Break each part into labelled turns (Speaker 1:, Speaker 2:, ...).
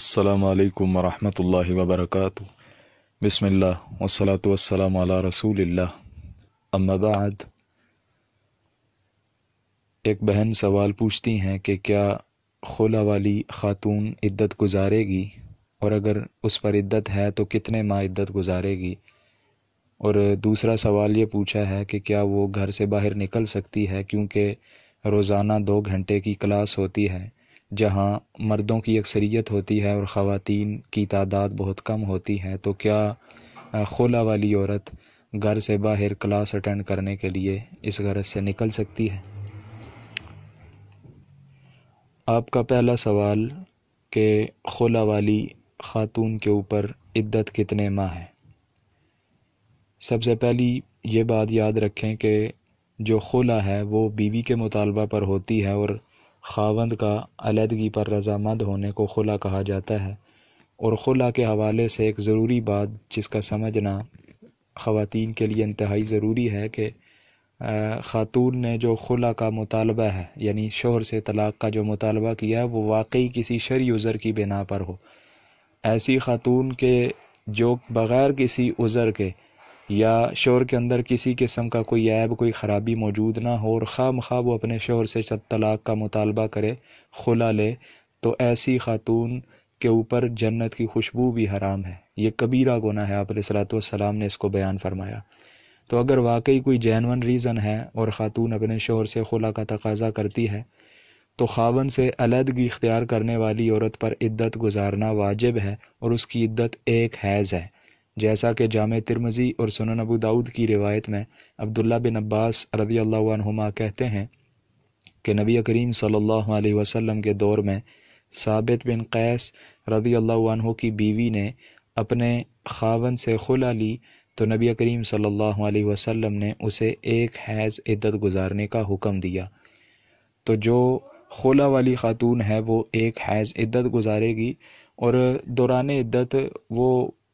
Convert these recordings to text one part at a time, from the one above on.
Speaker 1: अल्लाम والصلاة والسلام على رسول الله أما अम्माबाद एक बहन सवाल पूछती हैं कि क्या खुला वाली ख़ातून इद्दत गुजारेगी और अगर उस पर इद्दत है तो कितने माह इद्दत गुजारेगी और दूसरा सवाल ये पूछा है कि क्या वो घर से बाहर निकल सकती है क्योंकि रोज़ाना दो घंटे की क्लास होती है जहाँ मर्दों की अक्सरियत होती है और ख़वातीन की तादाद बहुत कम होती है तो क्या खोला वाली औरत घर से बाहर क्लास अटेंड करने के लिए इस गरज से निकल सकती है आपका पहला सवाल कि खोला वाली ख़ातून के ऊपर इद्दत कितने माह है सबसे पहली ये बात याद रखें कि जो खुला है वो बीवी के मुतालबा पर होती है और ख़ावंद का अलीहदगी पर रजामंद होने को खुला कहा जाता है और खुला के हवाले से एक ज़रूरी बात जिसका समझना ख़वातीन के लिए इंतहाई ज़रूरी है कि ख़ातून ने जो खुला का मुतालबा है यानी शोहर से तलाक़ का जो मुतालबा किया है वो वाकई किसी शरी उज़र की बिना पर हो ऐसी ख़ातून के जो बग़ैर किसी उज़र के या शोर के अंदर किसी किस्म का कोई ऐब कोई ख़राबी मौजूद ना हो और ख़ाम ख़्वा वो अपने शोर से तलाक़ का मुतालबा करे खुला ले तो ऐसी खातून के ऊपर जन्नत की खुशबू भी हराम है ये कबीरा गुना है आप सलाम ने इसको बयान फरमाया तो अगर वाकई कोई जैनवन रीज़न है और ख़ातून अपने शोर से खुला का तकाजा करती है तो खावन से अलहदगी इख्तियार करने वाली औरत पर इद्दत गुजारना वाजिब है और उसकी इद्दत एक हैज़ है जैसा कि जाम तिरमजी और सुनन अबू दाऊद की रिवायत में अब्दुल्ला बिन अब्बास रदी अल्लाहुमा कहते हैं कि नबी करीम सल्लल्लाहु अलैहि वसल्लम के दौर में साबित बिन कैस रदी अल्लाह की बीवी ने अपने खावन से खुला ली तो नबी करीम सल्लल्लाहु अलैहि वसल्लम ने उसे एक हैज़ इद्दत गुजारने का हुक्म दिया तो जो खुला वाली ख़ातून है वो एक हैज़ इद्दत गुजारेगी और दौरान इद्दत वो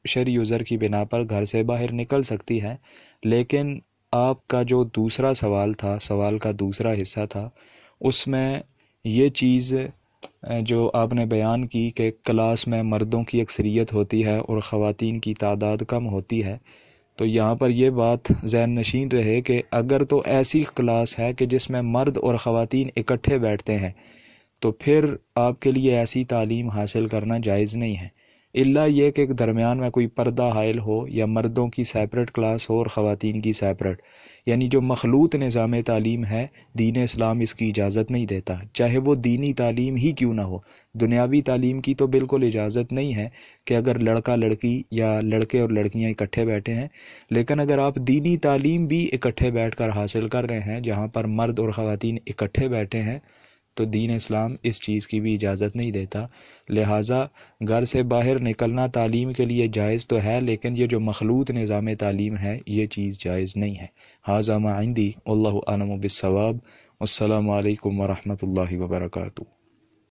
Speaker 1: शेयर यूज़र की बिना पर घर से बाहर निकल सकती है लेकिन आपका जो दूसरा सवाल था सवाल का दूसरा हिस्सा था उसमें ये चीज़ जो आपने बयान की कि क्लास में मर्दों की अक्सरियत होती है और ख़वातीन की तादाद कम होती है तो यहाँ पर यह बात जहन नशीन रहे कि अगर तो ऐसी क्लास है कि जिसमें मर्द और ख़वातीन इकट्ठे बैठते हैं तो फिर आपके लिए ऐसी तालीम हासिल करना जायज़ नहीं है इला ये कि दरमियान में कोई पर्दा हायल हो या मर्दों की सेपरेट क्लास हो और ख़वान की सेपरेट यानी जो मखलूत निज़ाम तालीम है दीन इस्लाम इसकी इजाज़त नहीं देता चाहे वो दीनी तालीम ही क्यों ना हो दुनियावी तालीम की तो बिल्कुल इजाज़त नहीं है कि अगर लड़का लड़की या लड़के और लड़कियाँ इकट्ठे बैठे हैं लेकिन अगर आप दीनी तालीम भी इकट्ठे बैठ कर हासिल कर रहे हैं जहाँ पर मर्द और ख़वान इकट्ठे बैठे हैं तो दीन इस्लाम इस चीज़ की भी इजाज़त नहीं देता लिहाजा घर से बाहर निकलना तालीम के लिए जायज़ तो है लेकिन ये जो मखलूत निज़ाम तालीम है ये चीज़ जायज़ नहीं है हाजा माइंदी अल्लाम बिसवाब अल्लाम वरहमल वर्का